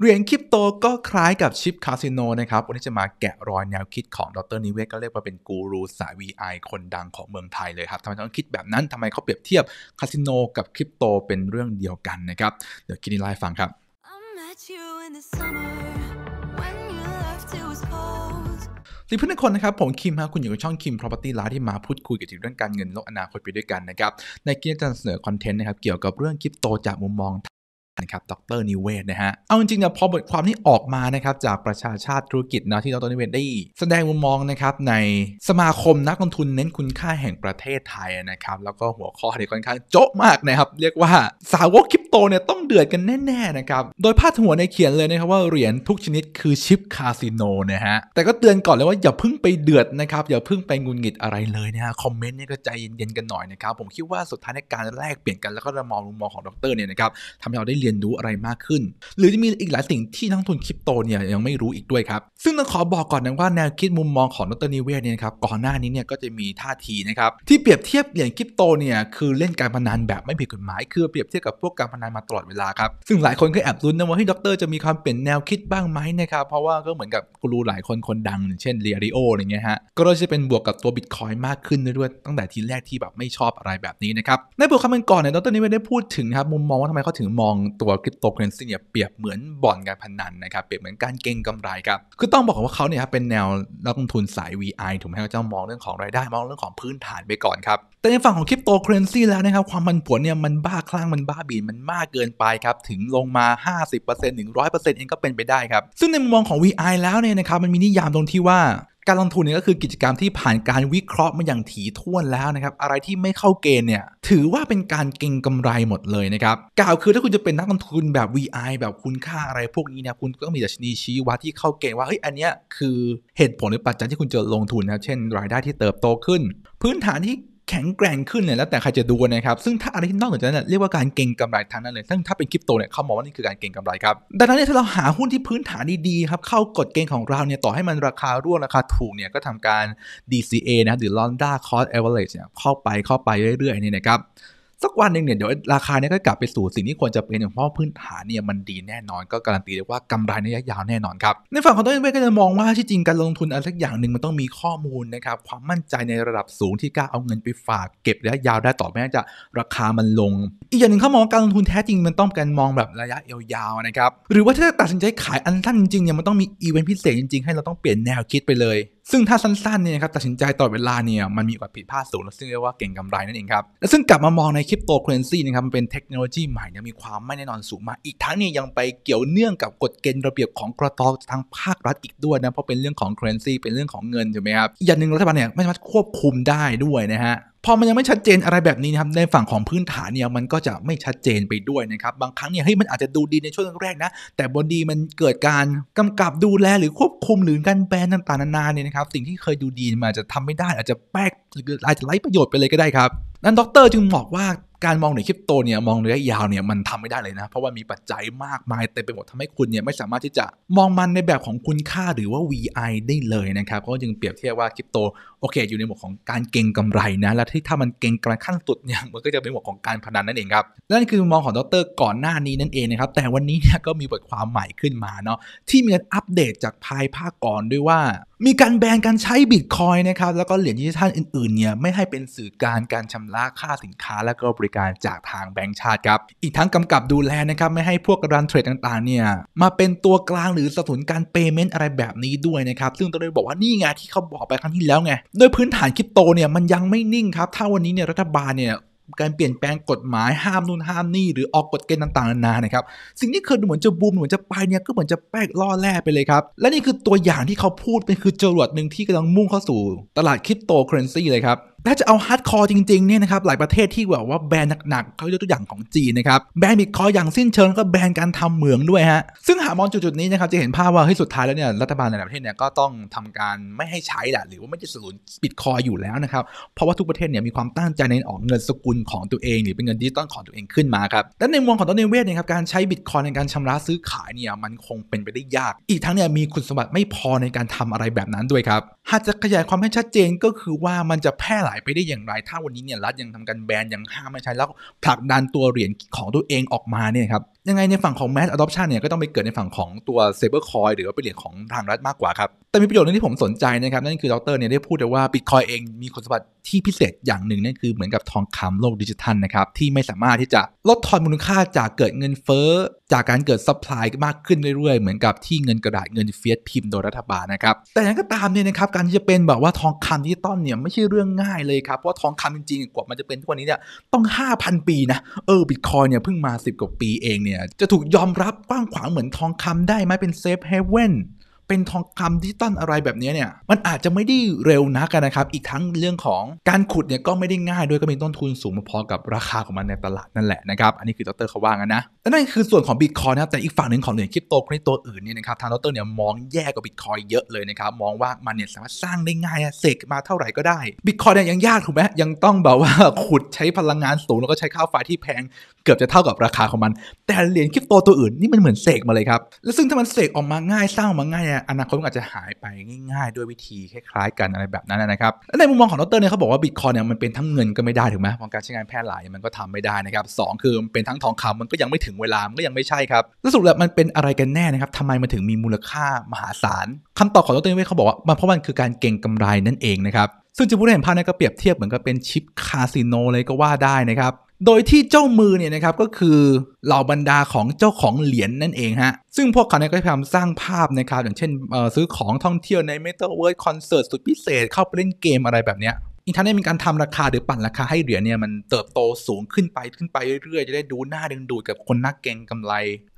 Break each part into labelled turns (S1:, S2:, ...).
S1: เหรียญคริปโตก็คล้ายกับชิปคาสิโนนะครับวันนี้จะมาแกะรอยแนวคิดของดรนิเวศก็เรียกว่าเป็นกูรูสาย VI คนดังของเมืองไทยเลยครับทำไมต้องคิดแบบนั้นทำไมเขาเปรียบเทียบคาสิโนกับคริปโตเป็นเรื่องเดียวกันนะครับ เดี๋ยวคินนไลฟ์ฟังครับสวัสดีเพื่อนคนนะครับ ผมคิมฮะคุณอยู่กับช่องคิม Property ล้าที่มาพูดคุยเกี่ยวกับเรื่องการเงินโลกอนาคตไปด้วยกันนะครับในคลิปจะเสนอคอนเทนต์นะครับเกี่ยวกับเรื่องคริปโตจากมุมมองนะครับ ดรนิเวศนะฮะ เอาจริงๆนะพอบทความนี้ออกมานะครับจากประชาชาติธุรกิจนะที่ดรนิเวศได้ แสดงมุมมองนะครับในสมาคมนักลงทุนเน้นคุณค่าแห่งประเทศไทยนะครับแล้วก็หัวข้อเนี่ยค่อนข้างโจ๊ะมากนะครับเรียกว่าสาวกคริปโตเนี่ยต้องเดือดกันแน่ๆนะครับโดยพาดหัวในเขียนเลยนะครับว่าเหรียญทุกชนิดคือชิปคาสิโนนะฮะแต่ก็เตือนก่อนเลยว่าอย่าเพิ่งไปเดือดนะครับอย่าเพิ่งไปงุนงิดอะไรเลยนะฮะคอมเมนต์นี่ก็ใจเย็นๆกันหน่อยนะครับผมคิดว่าสุดท้ายในการแลกเปลี่ยนกันแล้วก็มองมุมมองของดรเนี่ยนะครับทำให้เราได้เรียนรู้อะไรมากขึ้น หรือจะมีอีกหลายสิ่งที่นักทุนคริปโตเนี่ยยังไม่รู้อีกด้วยครับซึ่งต้องขอบอกก่อนนะว่าแนวคิดมุมมองของดรนิเวศเนี่ยครับก่อนหน้านี้เนี่ยก็จะมีท่าทีนะครับที่เปรียบเทียบเหรียญคริปโตเนี่ยคือเล่นการพนันแบบไม่ผิดกฎหมายคือเปรียบเทียบกับพวกการพนันมาตลอดเวลาครับซึ่งหลายคนก็แอบลุ้นนะว่าให้ดรจะมีความเปลี่ยนแนวคิดบ้างไหมนะครับเพราะว่าก็เหมือนกับกูรูหลายคนคนดังเช่นเรียริโออะไรเงี้ยฮะก็จะเป็นบวกกับตัวบิตคอยมากขึ้นด้วยตั้งแต่ทีแรกที่แบบไม่ชอบอะไรแบบนี้นะครับในบทความก่อนเนี่ยดรนิเวศได้พูดถึงครับมุมมองว่าทำไมเขาถึงมองตัวคริปโตเคอเรนซีเนี่ยเปรียบเหมือนบ่อนการพนันนะครับ เปรียบเหมือนการเก็งกำไรครับ คือต้องบอกว่าเขาเนี่ยเป็นแนวนักลงทุนสาย VI ถูกไหมครับจะมองเรื่องของรายได้ มองเรื่องของพื้นฐานไปก่อนครับ แต่ในฝั่งของคริปโตเคอเรนซีแล้วนะครับความมันผวนเนี่ยมันบ้าคลั่งมันบ้าบีนมันมากเกินไปครับถึงลงมา 50%ถึง100%เองก็เป็นไปได้ครับ ซึ่งในมุมมองของ VI แล้วเนี่ยนะครับมันมีนิยามตรงที่ว่าการลงทุนเนี่ยก็คือกิจกรรมที่ผ่านการวิเคราะห์มาอย่างถี่ถ้วนแล้วนะครับอะไรที่ไม่เข้าเกณฑ์เนี่ยถือว่าเป็นการเก็งกำไรหมดเลยนะครับกล่าวคือถ้าคุณจะเป็นนักลงทุนแบบ VI แบบคุณค่าอะไรพวกนี้เนี่ยคุณต้องมีดัชนีชี้วัดที่เข้าเกณฑ์ว่าเฮ้ยอันเนี้ยคือเหตุผลหรือปัจจัยที่คุณจะลงทุนนะเช่นรายได้ที่เติบโตขึ้น พื้นฐานที่แข็งแกร่งขึ้นเนี่ยแล้วแต่ใครจะดูนะครับ ซึ่งถ้าอะไรที่นอกเหนือจากนั้นเรียกว่าการเก่งกำไรทางนั้นเลยซึ่งถ้าเป็นคริปโตเนี่ยเขามองว่านี่คือการเก่งกำไรครับ ดังนั้นเนี่ยถ้าเราหาหุ้นที่พื้นฐานดีๆ ครับ เข้ากฎเกณฑ์ของเราเนี่ย ต่อให้มันราคาร่วงราคาถูกเนี่ยก็ทำการ DCA นะหรือ Londa Cost Average เนี่ยเข้าไปเข้าไปเรื่อยๆ นี่นะครับสักวันหนึ่งเนี่ยเดี๋ยวราคาเนี่ยก็กลับไปสู่ สิ่งที่ควรจะเป็น อย่างเพราะพื้นฐานเนี่ยมันดีแน่นอน ก็การันตีได้ว่ากำไรในระยะยาวแน่นอนครับในฝั่งของต้นเวก็จะมองว่าที่จริงการลงทุนอะไรสักอย่างหนึ่งมันต้องมีข้อมูลนะครับความมั่นใจในระดับสูงที่กล้าเอาเงินไปฝากเก็บระยะยาวได้ต่อแม้จะราคามันลงอีกอย่างหนึ่งเขามองการลงทุนแท้จริงมันต้องการมองแบบระยะยาวๆนะครับหรือว่าถ้าตัดสินใจขายอันสั้นจริงเนี่ยมันต้องมีอีเวนต์พิเศษจริงๆให้เราต้องเปลี่ยนแนวคิดไปเลยซึ่งถ้าสั้นๆเนี่ยครับตัดสินใจต่อเวลาเนี่ยมันมีโอกาสผิดพลาดสูงซึ่งเรียกว่าเก่งกำไรนั่นเองครับและซึ่งกลับมามองในคริปโตเคอเรนซีนะครับมันเป็นเทคโนโลยีใหม่เนี่ยมีความไม่แน่นอนสูงมากอีกทั้งเนี่ยยังไปเกี่ยวเนื่องกับกฎเกณฑ์ระเบียบของกรตทางภาครัฐอีกด้วยนะเพราะเป็นเรื่องของเคอเรนซีเป็นเรื่องของเงินถูกไหมครับอย่างหนึ่งรัฐบาลเนี่ยไม่สามารถควบคุมได้ด้วยนะฮะพอมันยังไม่ชัดเจนอะไรแบบนี้นะครับในฝั่งของพื้นฐานเนี่ยมันก็จะไม่ชัดเจนไปด้วยนะครับ บางครั้งเนี่ยเฮ้ยมันอาจจะดูดีในช่วงแรกนะ แต่บอดีมันเกิดการกำกับดูแลหรือควบคุมหรือการแบนต่างๆนานาเนี่ยนะครับสิ่งที่เคยดูดีมาจะทำไม่ได้อาจจะแป๊กหรืออาจจะไร้ประโยชน์ไปเลยก็ได้ครับนั้นด็อกเตอร์จึงบอกว่าการมองในคริปโตเนี่ยมองระยะยาวเนี่ยมันทำไม่ได้เลยนะเพราะว่ามีปัจจัยมากมายเต็มไปหมดทำให้คุณเนี่ยไม่สามารถที่จะมองมันในแบบของคุณค่าหรือว่า VI ได้เลยนะครับเ็าังเปรียบเทียบว่าคริปโตโอเคอยู่ในหมวดของการเก่งกำไรนะและที่ถ้ามันเก่งกำไรขั้นสุดเนี่ยมันก็จะเป็นหมวดของการพนันนั่นเองครับนั่นคือมองของดรก่อนหน้านี้นั่นเองนะครับแต่วันนี้เนี่ยก็มีบทความใหม่ขึ้นมาเนาะที่มีการอัปเดตจากภายภาคก่อนด้วยว่ามีการแบนการใช้บิตคอยนะครับ แล้วก็เหรียญดิจิทัลอื่นๆเนี่ยไม่ให้เป็นสื่อการการชำระค่าสินค้า และก็บริการจากทางแบงก์ชาติครับ อีกทั้งกำกับดูแลนะครับ ไม่ให้พวกกรานเทรดต่างๆเนี่ยมาเป็นตัวกลางหรือสนสนุนการเปย์เมนต์อะไรแบบนี้ด้วยนะครับ ซึ่งต้องได้บอกว่านี่ไง ที่เขาบอกไปครั้งที่แล้วไงโดยพื้นฐานคริปโตเนี่ยมันยังไม่นิ่งครับถ้าวันนี้เนี่ยรัฐบาลเนี่ยการเปลี่ยนแปลงกฎหมายห้ามนู่นห้ามนี่หรือออกกฎเกณฑ์ต่างๆนานานะครับสิ่งที่เคยดูเหมือนจะบูมเหมือนจะไปเนี่ยก็เหมือนจะแป๊กล่อแร่ไปเลยครับ และนี่คือตัวอย่างที่เขาพูดเป็นคือจรวดหนึ่งที่กำลังมุ่งเข้าสู่ตลาดคริปโตเคอเรนซีเลยครับถ้าจะเอาฮาร์ดคอร์จริงๆเนี่ยนะครับหลายประเทศที่แบบว่าแบนหนักๆเขายกตัวอย่างของจีนนะครับแบนบิตคอยอย่างสิ้นเชิงแล้วก็แบนการทำเหมืองด้วยฮะซึ่งหากมองจุด ๆ นี้นะครับจะเห็นภาพว่าเฮ้ยสุดท้ายแล้วเนี่ยรัฐบาลในหลายประเทศเนี่ยก็ต้องทำการไม่ให้ใช้แหละหรือว่าไม่จะสนุนบิตคอยอยู่แล้วนะครับเพราะว่าทุกประเทศเนี่ยมีความตั้งใจในออกเงินสกุลของตัวเอง หรือเป็นเงินดิจิตอลของตัวเองขึ้นมาครับและในมุมของต้นเนเวศเนี่ยครับการใช้บิตคอยในการชำระซื้อขายเนี่ยมันคงเป็นไปได้ยาก อีกทั้งเนี่ยมีคุณสมบัติไม่พอในการทำอะไรแบบนั้นด้วยครับหากจะขยายความให้ชัดเจนก็คือว่ามันจะแพร่หลายายไปได้อย่างไร ถ้าวันนี้เนี่ยรัฐยังทำการแบนยังห้ามไม่ใช้แล้วผลักดันตัวเหรียญของตัวเองออกมาเนี่ยครับยังไง ในฝั่งของ mass adoption เนี่ย ก็ต้องไปเกิดในฝั่งของตัว s t a b อร c o i ยหรือว่าเป็นเหรียญของทางรัฐมากกว่าครับ แต่มีประโยชน์นึงที่ผมสนใจนะครับ นั่นคือดร เนี่ยได้พูดแต่ว่า bitcoin เองมีคุณสมบัติที่พิเศษอย่างหนึ่งนั่นคือเหมือนกับทองคำโลกดิจิทัลนะครับ ที่ไม่สามารถที่จะลดทอนมูลค่าจากเกิดเงินเฟ้อจากการเกิด supply มากขึ้นเรื่อยๆเหมือนกับที่เงินกระดาษเงินเฟียสพิมพ์โดยรัฐบาลนะครับแต่อย่างก็ตามเนี่ยนะครับการที่จะเป็นแบบว่าทองคำดิจิตอลเนี่ยไม่ใช่เรื่องง่ายเลยครับเพราะทองคำจริงๆ กว่ามันจะเป็นทุกวันนี้เนี่ยต้อง 5,000 ปีนะเออบิตคอยเนี่ยเพิ่งมา 10กว่าปีเองเนี่ยี่ยจะถูกยอมรับกว้างขวางเหมือนทองคำได้ไหมเป็นเซฟเฮเว่นเป็นทองคำที่ต้นอะไรแบบนี้เนี่ย มันอาจจะไม่ได้เร็วนักนะครับ อีกทั้งเรื่องของการขุดเนี่ยก็ไม่ได้ง่ายด้วยก็มีต้นทุนสูงพอกับราคาของมันในตลาดนั่นแหละนะครับ อันนี้คือดรเขาว่างันนะและนั่นคือส่วนของบิตคอยนะครับแต่อีกฝั่งหนึ่งของเหรียญคริปโตคริปโตอื่นเนี่ยนะครับทางดร เนี่ยมองแย่กว่าบิตคอยเยอะเลยนะครับมองว่ามันเนี่ยสามารถสร้างได้ง่ายเสกมาเท่าไหร่ก็ได้บิตคอยเนี่ยยังยากถูกไหมยังต้องแบบว่าขุดใช้พลังงานสูงแล้วก็ใช้ค่าไฟที่แพงเกือบจะเท่ากับราคาของมัน แต่เหรียญคริปโตตัวอื่นนี่มันเหมือนเสกมาเลยครับ แล้วซึ่งถ้ามันเสกออกมาง่าย สร้างออกมาง่ายอนาคตมันอาจจะหายไปง่าย ๆ ด้วยวิธีคล้ายๆ กันอะไรแบบนั้นนะครับและในมุมมองของดรเนี่ยเขาบอกว่าบิตคอยเนี่ยมันเป็นทั้งเงินก็ไม่ได้ถูกไหมของการใช้งานแพร่หลาย มันก็ทำไม่ได้นะครับสคือมันเป็นทั้งทองคำมันก็ยังไม่ถึงเวลามันก็ยังไม่ใช่ครับและสุดแล้วมันเป็นอะไรกันแน่นะครับทำไมมันถึงมีมูลค่ามหาศาลคำตอบของดรเวทเขาบอกว่ามันเพราะมันคือการเก่งกำไรนั่นเองนะครับซึ่งจะพูดให้เห็นภาพนะก็เปรียบเทียบเหมือนกับเป็นชิปคาสิโนเลยก็ว่าได้นะครับโดยที่เจ้ามือ เนี่ย นะครับ ก็คือ เหล่า บรรดาของเจ้าของ เหรียญนนั่น เอง ฮะ ซึ่งพวกเขาเนี่ย ก็พยายามสร้างภาพนะครับ อย่างเช่นซื้อของท่อง เที่ยวในเมตาเวิร์ดคอนเสิร์ตสุด พิเศษเข้า ไป เล่นเกมอะไรแบบ เนี้ยอีกทั้งยังมีการทำราคาหรือปั่นราคาให้เหรียญเนี่ยมันเติบโตสูงขึ้นไปขึ้นไปเรื่อยๆจะได้ดูหน้าดึงดูดกับคนนักเก่งกำไร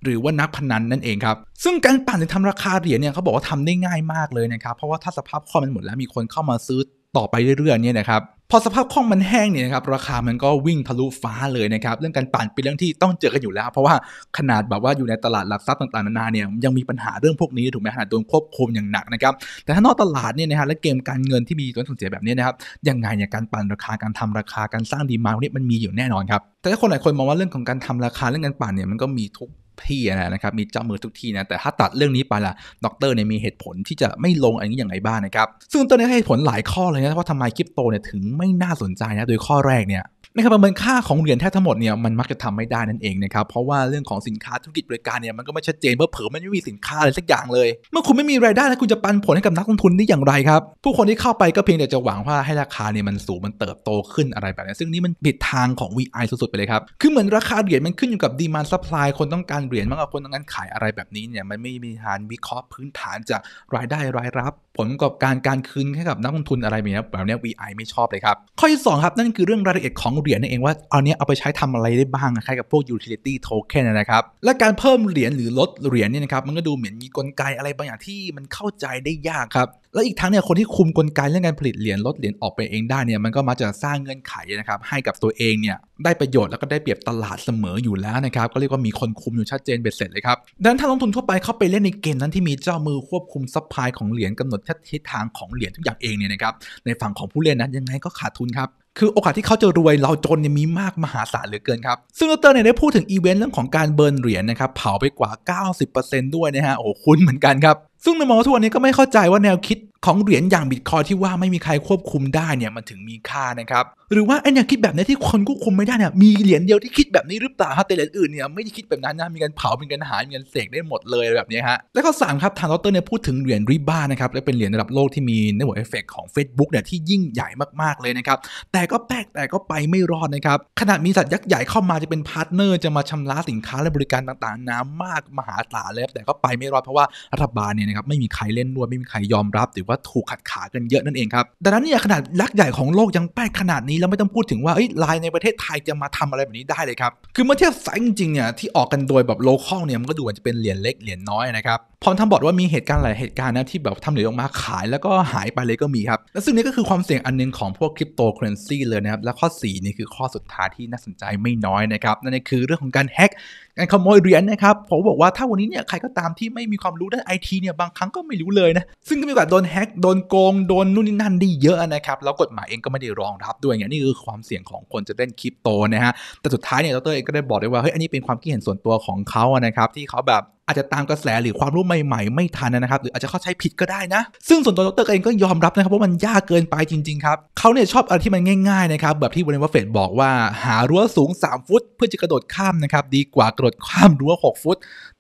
S1: หรือว่านักพนันนั่นเองครับซึ่งการปั่นหรือทำราคาเหรียญเนี่ยเขาบอกว่าทำได้ง่ายมากเลยนะครับเพราะว่าถ้าสภาพคล่องมันหมดแล้วมีคนเข้ามาซื้อต่อไปเรื่อยๆเนี่ยนะครับพอสภาพคล่องมันแห้งเนี่ยนะครับ ราคามันก็วิ่งทะลุฟ้าเลยนะครับเรื่องการปั่นเป็นเรื่องที่ต้องเจอกันอยู่แล้ว เพราะว่าขนาดแบบว่าอยู่ในตลาดหลักทรัพย์ต่างๆนานาเนี่ยยังมีปัญหาเรื่องพวกนี้ถูกไหมฮะโดนควบคุมอย่างหนักนะครับแต่ถ้านอกตลาดเนี่ยนะฮะและเกมการเงินที่มีตัวส่นเสียแบบนี้นะครับยังไงเนี่ยการปั่นราคาการทำราคาการสร้างดีมาพวกนี้มันมีอยู่แน่นอนครับแต่ถ้าคนหลายคนมองว่าเรื่องของการทำราคาเรื่องการปั่นเนี่ยมันก็มีทุกที่นะครับ มีเจ้ามือทุกที่นะ แต่ถ้าตัดเรื่องนี้ไปละด็อกเตอร์เนี่ยมีเหตุผลที่จะไม่ลงอันนี้อย่างไรบ้างนะครับซึ่งตัวนี้ให้ผลหลายข้อเลยนะ ว่าทำไมคริปโตเนี่ยถึงไม่น่าสนใจนะโดยข้อแรก เนี่ยนะครับ ประเมินค่าของเหรียญแทบทั้งหมดเนี่ยมันมักจะทำไม่ได้นั่นเอง นะครับ เพราะว่าเรื่องของสินค้าธุรกิจบริการเนี่ยมันก็ไม่ชัดเจนเพื่อเผอมันไม่มีสินค้าอะไรสักอย่างเลย เมื่อคุณไม่มีรายได้แล้วคุณจะปันผล ให้กับนักลงทุนได้อย่างไรครับผู้คนที่เข้าไปก็เพียงแต่จะหวังว่าให้ราคาเนี่ยมันสูงมันเติบโตขึ้นอะไรแบบนี้ซึ่งนี่มันผิดทางของ VI สุดๆไปเลยครับคือเหมือนราคาเหรียญมันขึ้นอยู่กับดีมานซัพพลายคนต้องการเหรียญว่าคนทำงานขายอะไรแบบนี้เนี่ยมันไม่มีฐานวิเคราะห์พื้นฐานจากรายได้รายรับผลประกอบการการคืนให้กับนักลงทุนอะไรแบบนี้แบบนี้ VI ไม่ชอบเลยครับ ข้อที่2ครับ นั่นคือเรื่องรายละเอียดของเหรียญนั่นเองว่าเอาเนี้ยเอาไปใช้ทำอะไรได้บ้างคล้ายกับพวก utility token นะครับและการเพิ่มเหรียญหรือลดเหรียญเนี่ยนะครับมันก็ดูเหมือนมีกลไกอะไรบางอย่างที่มันเข้าใจได้ยากครับและอีกทั้งเนี่ยคนที่คุมกลไกเรื่องการผลิตเหรียญลดเหรียญออกไปเองได้เนี่ยมันก็มาจะสร้างเงื่อนไขนะครับให้กับตัวเองเนี่ยได้ประโยชน์แล้ว ก็ได้เปรียบตลาดเสมออยู่แล้วนะครับก็เรียกว่ามีคนคุมอยู่ชัดเจนเบ็ดเสร็จเลยครับดังนั้นถ้าลงทุนทั่วไปเข้าไปเล่นในเกมนั้นที่มีเจ้ามือควบคุมซัพพลาย ของเหรียญกำหนดทิศทางของเหรียญทุกอย่างเองเนี่ยนะครับในฝั่งของผู้เล่นนั้นยังไงก็ขาดทุนครับคือโอกาสที่เขาจะรวย เราจนยมีมากมหาศาลเหลือเกินครับซึ่งดรเนี่ยได้พูดถึงอีเวนต์เรื่องของการเบิร์นเหรียญนะครับเผาไปกว่า 90%ด้วยนะฮะโอ้คุณเหมือนกันครับซึ่งในมองทุกวันนี้ก็ไม่เข้าใจว่าแนวคิดของเหรียญอย่างบิตคอยที่ว่าไม่มีใครควบคุมได้เนี่ยมันถึงมีค่านะครับ หรือว่าไอแนวคิดแบบนี้ที่คนควบคุมไม่ได้เนี่ยมีเหรียญเดียวที่คิดแบบนี้หรือเปล่าฮะแต่เหรียญอื่นเนี่ยไม่ได้คิดแบบนั้นนะมีการเผาเป็นการหายมีการเสกได้หมดเลยแบบนี้ฮะและข้อมครับทางดรเนี่ยพูดถึงเหรียญริบ้านะครับและเป็นเหรียญระดับโลกที่มีในหัวเอฟเฟกของ Facebook เนี่ยที่ยิ่งใหญ่มากๆเลยนะครับแต่ก็แปลกแต่ก็ไปไม่รอดนะครับขนาดมีสัตว์ยักษ์ ใหญ่เข้ามาจะเป็นพาร์ทเนอร์จะมาชำระสินค้าและบริการต่าง ๆ น้ำมากมหาศาลเลยแต่ก็ไปไม่รอดเพราะว่ารัฐบาลเนี่ยนะครับไม่มีใครเล่นนวยไม่มีใครยอมรับหรือว่าถูกขัดขากันเยอะนั่นเองครับดังนั้นเนี่ยขนาดลักใหญ่ของโลกยังแปลกขนาดนี้ แล้วไม่ต้องพูดถึงว่าไลายในประเทศไทยจะมาทำอะไรแบบนี้ได้เลยครับคือเมื่อเทียบสายจริงๆเนี่ยที่ออกกันโดยแบบโลคอลเนี่ยมันก็ดูเหมือนจะเป็นเหรียญเล็กเหรียญน้อยนะครับพร้อมทั้งบอกว่ามีเหตุการณ์หลายเหตุการณ์นะที่แบบทำเหรียญออกมาขาย แล้วก็หายไปเลยก็มีครับ และซึ่งนี่ก็คือความเสี่ยงอันนึงของพวกคริปโตเคอเรนซีเลยนะครับ และข้อ4นี่คือข้อสุดท้ายที่น่าสนใจไม่น้อยนะครับนั่นคือเรื่องของการแฮกการขโมยเหรียญนนะครับ ผม บอกว่าถ้าวันนี้เนี่ยใครก็ตามที่ไม่มีความรู้ ด้านไอทีเนี่ยบางครั้งก็ไม่รู้เลย นะ ซึ่งก็มีโอกาสโดนแฮกโดนโกงโดนนู่นนี่นั่น ได้ เยอะ นะ ครับ แล้วกฎหมายเองก็ไม่ได้รองรับ ด้วยอย่างนี่คือความเสี่ยง ของคนจะ เล่นคริปโต นะ ฮะ แต่สุดท้าย เนี่ยดรเองก็ได้บอกได้ว่าเฮ้ยอันนี้เป็นความคิดเห็นส่วนตัวของเขานะครับที่เขาแบบอาจจะตามกระแสหรือความรู้ใหม่ ๆ ไม่ทันนะครับ หรืออาจจะเข้าใช้ผิดก็ได้นะ ซึ่งส่วนตัวดรเองก็ยอมรับนะครับ ว่ามันยากเกินไปจริง ๆ ครับเขาเนี่ยชอบอะไรที่มันง่ายๆนะครับแบบที่วอร์เรนบัฟเฟตบอกว่า หารั้วสูง 3 ฟุต เพื่อจะกระโดดข้ามนะครับดีกว่ากระโดดข้ามรั้ว6ฟุต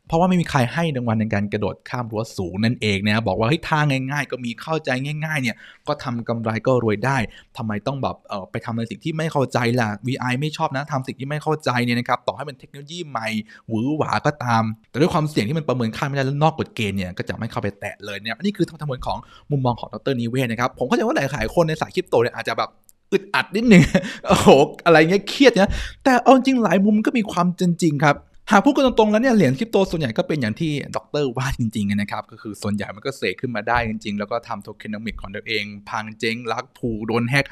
S1: เพราะว่าไม่มีใครให้รางวัลในการกระโดดข้ามรั้วสูงนั่นเองนะบอกว่าเฮ้ยทางง่ายๆ ก็มีเข้าใจง่าย ๆ เนี่ย ก็ทำกำไรก็รวยได้ ทำไมต้องแบบเออไปทำในสิ่งที่ไม่เข้าใจล่ะ VI ไม่ชอบนะทำสิ่งที่ไม่เข้าใจเนี่ยนะครับต่อให้เป็นเทคโนโลยีใหม่หวือหวาก็ตาม แต่ด้วยความเสี่ยงที่มันประเมินค่าไม่ได้และนอกกฎเกณฑ์เนี่ยก็จะไม่เข้าไปแตะเลยเนี่ยนี่คือทั้งหมดของมุมมองของดรนิเวศนะครับผมเข้าใจว่าหลายๆคนในสายคริปโตเนี่ยอาจจะแบบอึดอัดนิดหนึ่งโอ้โหอะไรเงี้ยเครียดเนยแต่เอาจริงหลายมุมก็มีความจริงจริงครับหากพูดกันตรงๆ แล้วเนี่ยเหรียญคริปโตส่วนใหญ่ก็เป็นอย่างที่ด็อกเตอร์ว่าจริงๆนะครับ ก็คือส่วนใหญ่มันก็เสกขึ้นมาได้จริงๆ แล้วก็ทำโทเคนอมิกของตัวเอง พังเจ๊งลักผูโดนแฮก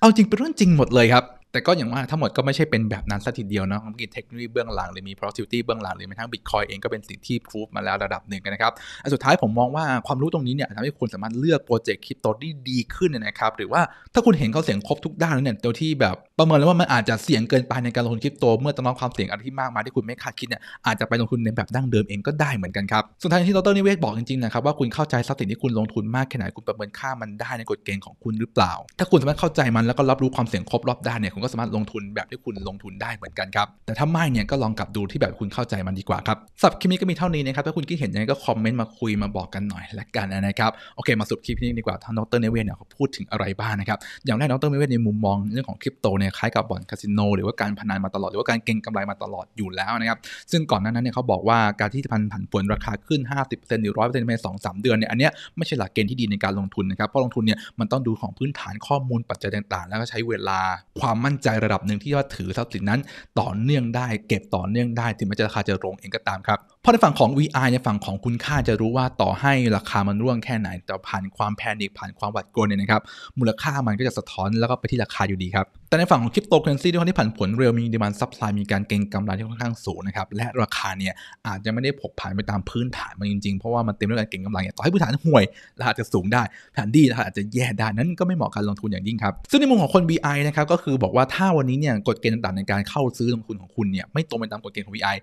S1: เอาจริงเป็นเรื่องจริงหมดเลยครับแต่ก็อย่างว่าทั้งหมดก็ไม่ใช่เป็นแบบนั้นสักทีเดียวเนาะธุรกิจเทคโนโลยีเบื้องหลังหรือมี productivity เบื้องหลังหรือแม้กระทั่ง Bitcoin เอง ก็เป็นสิ่งที่พิสูจมาแล้วระดับหนึ่งนะครับอันสุดท้ายผมมองว่าความรู้ตรงนี้เนี่ยทำให้คุณสามารถเลือกโปรเจกต์คริปโตที่ดีขึ้นนะครับหรือว่าถ้าคุณเห็นเขาเสียงครบทุกด้านเนี่ยตัวที่แบบ ประเมินแล้วว่ามันอาจจะเสี่ยงเกินไปในการลงทุนคริปโต เมื่อต้องรับความเสี่ยงอะไรที่มากมายที่คุณไม่คาดคิดเนี่ยอาจจะไปลงทุนในแบบดั้งเดิมเอง ก็ได้เหมือนกันครับสวนทางที่ดรนิเวศบอกจริงๆนะครับว่าคุณเข้าใจทรัพย์สินที่คุณลงทุนมากแค่ไหนคุณประเมินค่ามันได้ในกฎเกณฑ์ของคุณหรือเปล่า ถ้าคุณสามารถเข้าใจมันแล้วก็รับรู้ความเสี่ยงครบรอบด้านเนี่ยคุก็สามารถลงทุนแบบที่คุณลงทุนได้เหมือนกันครับแต่ถ้าไม่เนี่ยก็ลองกลับดูที่แบบคุณเข้าใจมันดีกว่าครับสับคลิปนี้ก็มีเท่านี้นะครับถ้าคุณคิดเห็นยังไงก็คอมเมนต์มาคุยมาบอกกันหน่อยละกันนะครับโอเคมาสุดคลิปนี้ดีกว่าท่านดรเนเวศเนี่ยเขาพูดถึงอะไรบ้างนะครับอย่างแรกดรเนเวศในมุมมองเรื่องของคริปโตเนี่ยคล้ายกับบ่อนคาสิโนหรือว่าการพนันมาตลอดหรือว่าการเก็งกำไรมาตลอดอยู่แล้วนะครับซึ่งก่อนหน้านั้นเนี่ยเขาบอกว่าการที่พันผันผวนราคาขึ้น 50%หรือ100%ในสองสามเดือนเนี่ยอันเนี้ยไม่ใช่หลักเกณฑ์ที่ดีในการลงทุนนะครับเพราะลงทุนเนี่ยมันต้องดูของพื้นฐานข้อมูลปัจจัยต่างๆ แล้วก็ใช้เวลาความมัั่นใจระดับหนึ่งที่ ว่า ถือทรัพย์สินนั้น ต่อเนื่องได้ เก็บต่อเนื่องได้ถึงแม้จะราคา จะลงเองก็ตาม ครับพอในฝั่งของ v i ในฝั่งของคุณค่าจะรู้ว่าต่อให้ราคามันร่วงแค่ไหนแต่ผ่านความแพนิคผ่านความหวาดกลัวเนี่ยนะครับ มูลค่ามันก็จะสะท้อนแล้วก็ไปที่ราคาอยู่ดีครับ แต่ในฝั่งของคริปโตเคอเรนซีด้วยความที่ผันผลเร็วมีดีมันซับไซมีการเก็งกำไรที่ค่อนข้างสูงนะครับ และราคาเนี่ยอาจจะไม่ได้ผกผันไปตามพื้นฐานมันจริงๆ เพราะว่ามันเต็มด้วยการเก็งกำไรต่อให้พื้นฐานห่วยราคาจะสูงได้ฐานดีราคาอาจจะแย่ได้นั้นก็ไม่เหมาะการลงทุนอย่างยิ่งครับซึ่งในมุมของคน v i นะครับก็คือบอกว่าถ้าวันนี้เนี่ยกฎเกณฑ์ต่างๆในการเข้าซื้อลงทุนของคุณเนี่ยไม่ตรงไปตามกฎเกณฑ์ของ v i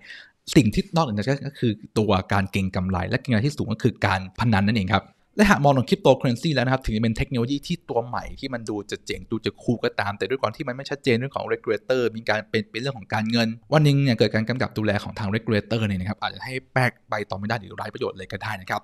S1: สิ่งที่นอกเหนือจากก็คือตัวการเก็งกำไรและเก็งกำไรที่สูงก็คือการพนันนั่นเองครับและหากมองถึงคริปโตเคอเรนซีแล้วนะครับ ถึงจะเป็นเทคโนโลยีที่ตัวใหม่ที่มันดูจะเจ๋ง ดูจะคูลก็ตาม แต่ด้วยความที่มันไม่ชัดเจนเรื่องของเรกูเลเตอร์มีการเป็นเป็นเรื่องของการเงิน วันนึงเนี่ยเกิดการกำกับดูแลของทางเรกูเลเตอร์เนี่ยนะครับ อาจจะให้แปกไปต่อไม่ได้หรือไร้ประโยชน์เลยก็ได้นะครับ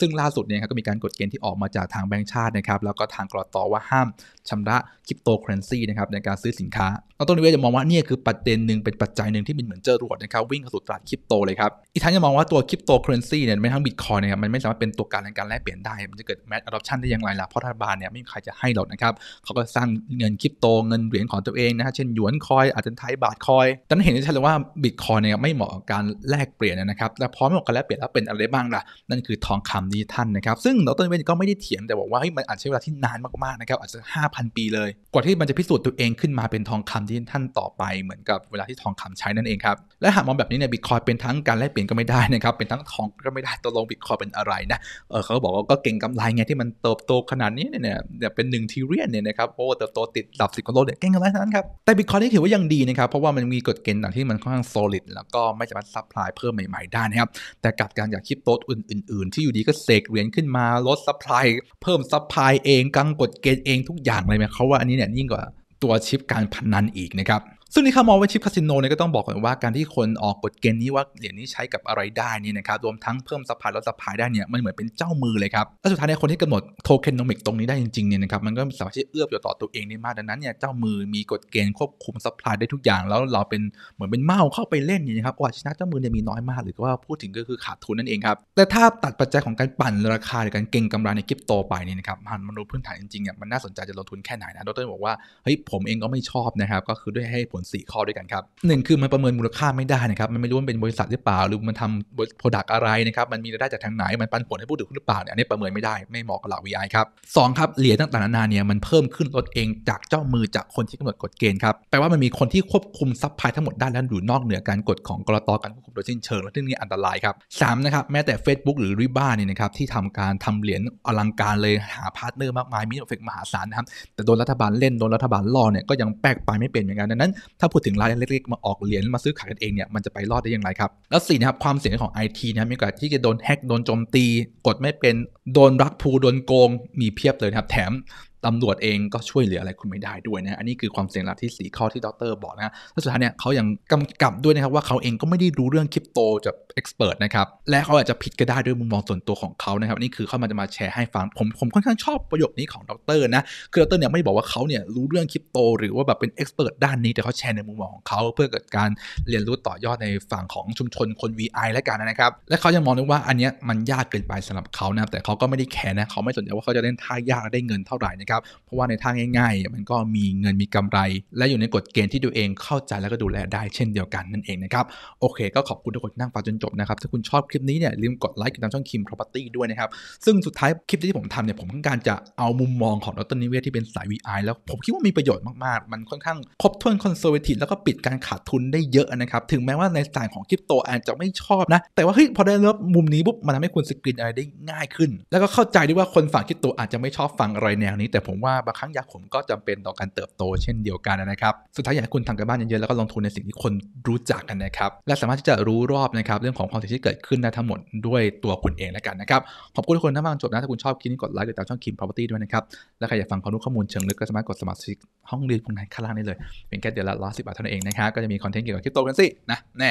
S1: ซึ่งล่าสุดเนี่ยครับก็มีการกฎเกณฑ์ที่ออกมาจากทางแบงก์ชาตินะครับแล้วก็ทางกรอตว่าห้ามชำระคริปโตเคอเรนซีนะครับในการซื้อสินค้าเราต้นีวจะมองว่านี่คือประเด็นหนึ่งเป็นปัจจัยหนึ่งที่มันเหมือนจรวดนะครับวิ่งเข้าสู่ตลาดคริปโตเลยครับอีกทั้งจะมองว่าตัวคริปโตเคอเรนซีเนี่ยไม่ทั้งบิตคอยนะครับมันไม่สามารถเป็นตัวการในการแลกเปลี่ยนได้มันจะเกิดแมสอะดอปชันได้อย่างไรล่ะ เพราะรัฐบาลเนี่ยไม่มีใครจะให้หรอกนะครับเขาก็สร้างเงินคริปโตเงินเหรียญของตัวเองนะฮะ เช่นหยวนคอยอาจจะไทยบาทคอยตอนนั้นเห็นได้ชัดเลยว่าบิตคอยเนี่ยไม่เหมาะกับการแลกเปลี่ยนนะครับ และพร้อมกับกแลกเปลี่ยนแล้วเป็นอะไรบ้างล่ะ นั่นคือทองคำดิจิทัลนะครับ ซึ่งดรเวนก็ไม่ได้เถียงแต่บอกว่าเฮ้ยมันอาจใช้เวลาที่นานมากๆนะครับอาจจะ 5,000 ปีเลย กว่าที่มันจะพิสูจน์ตัวเองขึ้นมาเป็นทองคำดิจิทัลต่อไป เหมือนกับเวลาที่ทองคำใช้นั่นเองครับ และหากมองแบบนี้เนี่ยบิตคอยเป็นทั้งการแลกเปลี่ยนก็ไม่ได้นะครับเป็นทั้งทองก็ไม่ได้ตกลงบิตคอยเป็นอะไรนะเออเขาบอกว่าก็เก่งกำาไรไงที่มันเติบโตขนาดนี้เนี่ยเนี่ยเป็นหนึ่งทีเรียนเนี่ยนะครับโอ้เติบโตติดดับสิบของโลดเนี่ยเก่งกำไรทั้งนั้นครับ แต่บิตคอยนี่ถือว่ายังดีนะครับ เพราะว่ามันมีกฎเกณฑ์ต่างที่มันค่อนข้าง solid แล้วก็ไม่สามารถซัพพลายเพิ่มใหม่ๆได้นะครับ แต่กับการจากคริปโตอื่นๆที่อยู่ดีก็เสกเหรียญขึ้นมาลดซัพพลายเพิ่มซัพพลายเองกังกฎเกณฑ์เองทุกอย่างเลยไหมเขาว่าอันนี้เนี่ยยิ่งกว่าตัวชิปการพนันอีกนะครับซึ่งี่ค่ะมองว่าชิปคาสิโนเนี่ยก็ต้องบอกก่อนว่า การที่คนออกกฎเกณฑ์นี้ว่าเหรียญนี้ใช้กับอะไรได้นี่นะครับรวมทั้งเพิ่มสะพายละสะพายได้เนี่ยมันเหมือนเป็นเจ้ามือเลยครับและสุดท้ายในคนที่กำหนดโทเคนโนมิกตรงนี้ได้จริงๆเนี่ยนะครับมันก็สามารถที่เอื้อประโยชน์ต่อตัวเองได้มาก ดังนั้นเนี่ยเจ้ามือมีกฎเกณฑ์ควบคุมสะพายได้ทุกอย่าง แล้วเราเป็นเหมือนเป็นเมาเข้าไปเล่นเนี่ยนะครับว่าชนะเจ้ามือเนี่ยมีน้อยมาก หรือว่าพูดถึงก็คือขาดทุนนั่นเองครับแต่ถ้าตัดปัจจัยของการปั่นราคาหรือการเก็งกำไรในคริปโตไปนี่นะครับมันมนดูพื้นฐานจริงๆเนี่ยมันน่าสนใจจะลงทุนแค่ไหนนะดรบอกว่าเฮ้ยผมเองก็ไม่ชอบนะครับก็คือด้วยให้ผล4ข้อด้วยกันครับหนึ่งคือมันประเมินมูลค่าไม่ได้นะครับ มันไม่รู้ว่าเป็นบริษัทหรือเปล่าหรือมันทำโปรดักต์อะไรนะครับ มันมีรายได้จากทางไหน มันปันผลให้ผู้ถือหุ้นหรือเปล่าเนี่ยอันนี้ประเมินไม่ได้ไม่เหมาะกับหลัก VI ครับสองครับเหรียญต่างๆนานาเนี่ยมันเพิ่มขึ้นลดเองจากเจ้ามือจากคนที่กำหนดกฎเกณฑ์ครับแปลว่ามันมีคนที่ควบคุมซัพพลายทั้งหมดได้แลวอยู่นอกเหนือการกฎของกรตการควบคุมโดยสิ้นเชิงแล้วที่นี่อันตรายครับสามนะครับแม้แต่ Facebook หรือริบ้าเนี่ยนะครับที่ทำการทำเหรียญอลังการเลยหาพาร์ทเนอร์มากมายมีเอฟเฟกมหาศาลนะครับแต่โดนรัฐบาลเล่นโดนรัฐบาลล่อเนี่ยก็ยังแปลกไปไม่เป็นเหมือนกันดังนั้นถ้าพูดถึงร้านเล็กๆมาออกเหรียญมาซื้อขายกันเองเนี่ยมันจะไปรอดได้อย่างไรครับ แล้วสี่นะครับความเสี่ยงของ IT นะมีโอกาสที่จะโดนแฮกโดนโจมตี กดไม่เป็นโดนรักพูโดนโกงมีเพียบเลยครับแถมตำรวจเองก็ช่วยเหลืออะไรคุณไม่ได้ด้วยนะ อันนี้คือความเสี่ยงหลักที่สีข้อที่ดรบอกนะแลวสุดท้ายเนี่ยเขายังกำกับด้วยนะครับ ว่าเขาเองก็ไม่ได้รู้เรื่องคริปโตจากเอ็กซ์เพรสนะครับ และเขาอาจจะผิดก็ได้ด้วยมุมมองส่วนตัวของเขานะครับนี่คือเขามาจะมาแชร์ให้ฟังผมผมค่อนข้างชอบประโยคนี้ของดรนะ คือดรเนี่ยไม่บอกว่าเขาเนี่ยรู้เรื่องคริปโตหรือว่าแบบเป็นเอ็กซ์เพรสด้านนี้แต่เขาแชร์ในมุมมองของเขาเพื่อเกิดการเรียนรู้ต่อยอดในฝั่งของชุมชนคน VI และกันนะครับ และเขายังมองด้วยว่าอันเนี้ยมันยากเกินไปสำหรับเขานะแต่เขาก็ไม่ได้แคร์นะเขาไม่สนใจว่าเขาจะเล่นท่ายากได้เงิน เท่าไหร่ครับเพราะว่าในทางง่ายๆมันก็มีเงินมีกำไร และอยู่ในกฎเกณฑ์ที่ตัวเองเข้าใจแล้วก็ดูแลได้เช่นเดียวกันนั่นเองนะครับ โอเคก็ขอบคุณทุกคนนั่งฟังจนจบนะครับ ถ้าคุณชอบคลิปนี้เนี่ยลืมกดไลค์กดตามช่องคิม property ด้วยนะครับ ซึ่งสุดท้ายคลิปที่ผมทำเนี่ยผมต้องการจะเอามุมมองของดรนิเวศที่เป็นสาย VI แล้วผมคิดว่ามีประโยชน์มากๆ มันค่อนข้างครบถ้วนคอนเซอร์เวทีฟแล้วก็ปิดการขาดทุนได้เยอะนะครับถึงแม้ว่าในสายของคริปโตอาจจะไม่ชอบนะแต่ว่าเฮ้ยพอได้รับมุมนี้ปุ๊บมันทำให้คุณสกรีนอะไรได้ง่ายขึ้น แล้วก็เข้าใจด้วยว่าคนฝั่งคริปโตอาจจะไม่ชอบฟังอะไรแนวนี้แแต่ผมว่า บางครั้งยักษ์ขมก็จำเป็นต่อการเติบโตเช่นเดียวกันนะครับ สุดท้ายอยากให้คุณทำกันบ้านเยอะๆแล้วก็ลงทุนในสิ่งที่คนรู้จักกันนะครับ และสามารถที่จะรู้รอบนะครับ เรื่องของความเสี่ยงที่เกิดขึ้นได้ทั้งหมดด้วยตัวคุณเองแล้วกันนะครับ ขอบคุณทุกคนที่มาจบนะ ถ้าคุณชอบคลิปนี้กดไลค์ือติดตามช่องคิมพาวเวอร์ตี้ด้วยนะครับและใครอยากฟังข้อมูลข้อมูลเชิงลึกก็สามารถกดสมัครสมาชิกห้องเรียนวรงไหนข้างล่างนี้เลยเป็นแค่เดือนละร้อยสิบบาทเท่านั้นเองนะครับก็จะมีคอนเทนต์เกี่ยวกับคริปโตกันสินะแน่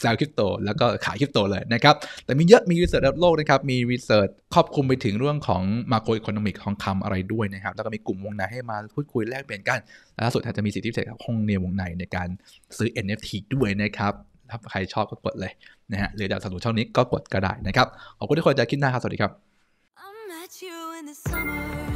S1: แซวคริปโตแล้วก็ขายคริปโตเลยนะครับแต่มีเยอะมีรีเสิร์ชระดับโลกนะครับมีรีเสิร์ชครอบคลุมไปถึงเรื่องของมาโครอิคโนมิกทองคำอะไรด้วยนะครับแล้วก็มีกลุ่มวงในให้มาพูดคุยแลกเปลี่ยนกันแล้วสุดท้ายจะมีสิทธิพิเศษกับห้องเรียนวงในในการซื้อ NFT ด้วยนะครับถ้าใครชอบก็กดเลยนะฮะหรือจะสนุนช่องนี้ก็กดก็ได้นะครับขอบคุณที่คอยจะคิดหน้าครับสวัสดีครับ